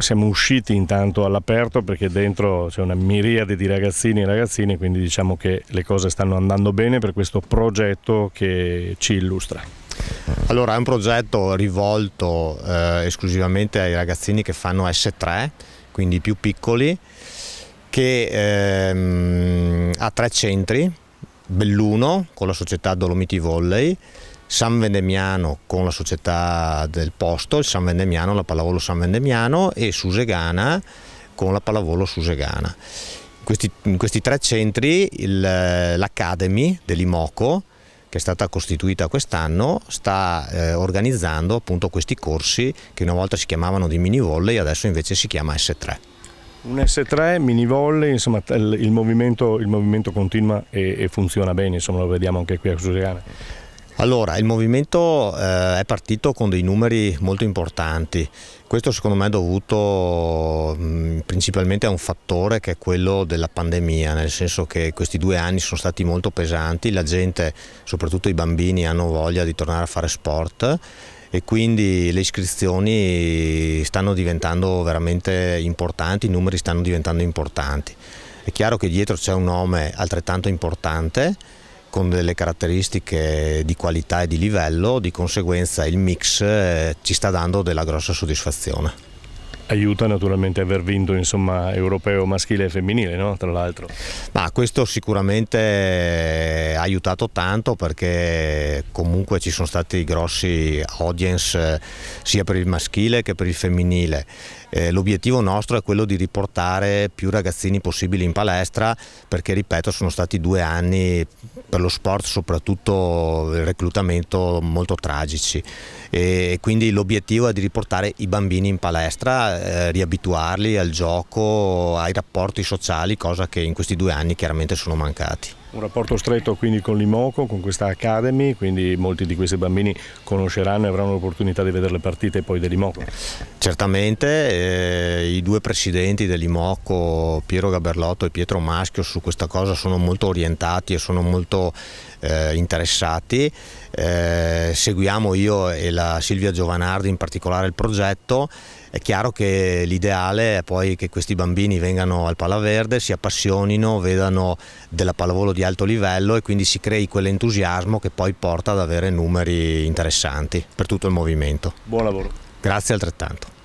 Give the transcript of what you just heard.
siamo usciti intanto all'aperto perché dentro c'è una miriade di ragazzini e ragazzine, quindi diciamo che le cose stanno andando bene per questo progetto che ci illustra. Allora è un progetto rivolto eh, esclusivamente ai ragazzini che fanno S3, quindi i più piccoli, che ehm, ha tre centri, Belluno con la società Dolomiti Volley, San Vendemiano con la società del posto, il San Vendemiano, la pallavolo San Vendemiano e Susegana con la pallavolo Susegana. In questi, in questi tre centri l'Academy dell'Imoco, che è stata costituita quest'anno, sta eh, organizzando appunto questi corsi che una volta si chiamavano di mini volley, adesso invece si chiama S3. Un S3, mini volley, insomma il, il, movimento, il movimento, continua e, e funziona bene, insomma, lo vediamo anche qui a Susegana. Allora, il movimento eh, è partito con dei numeri molto importanti. Questo secondo me è dovuto principalmente a un fattore che è quello della pandemia, nel senso che questi due anni sono stati molto pesanti, la gente, soprattutto i bambini, hanno voglia di tornare a fare sport e quindi le iscrizioni stanno diventando veramente importanti, i numeri stanno diventando importanti. È chiaro che dietro c'è un nome altrettanto importante con delle caratteristiche di qualità e di livello, di conseguenza il mix eh, ci sta dando della grossa soddisfazione aiuta naturalmente aver vinto insomma, europeo maschile e femminile, no? tra l'altro. Ma questo sicuramente ha aiutato tanto perché comunque ci sono stati grossi audience eh, sia per il maschile che per il femminile. Eh, L'obiettivo nostro è quello di riportare più ragazzini possibili in palestra perché, ripeto, sono stati due anni per lo sport, soprattutto il reclutamento, molto tragici. E quindi l'obiettivo è di riportare i bambini in palestra eh, riabituarli al gioco, ai rapporti sociali, cosa che in questi due anni chiaramente sono mancati. Un rapporto stretto quindi con l'Imoco, con questa Academy, quindi molti di questi bambini conosceranno e avranno l'opportunità di vedere le partite poi dell'Imoco. Certamente, eh, i due presidenti dell'Imoco, Piero Gaberlotto e Pietro Maschio, su questa cosa sono molto orientati e sono molto eh, interessati. Eh, seguiamo io e la Silvia Giovanardi in particolare il progetto. È chiaro che l'ideale è poi che questi bambini vengano al Palaverde, si appassionino, vedano della pallavolo di di alto livello e quindi si crei quell'entusiasmo che poi porta ad avere numeri interessanti per tutto il movimento. Buon lavoro. Grazie altrettanto.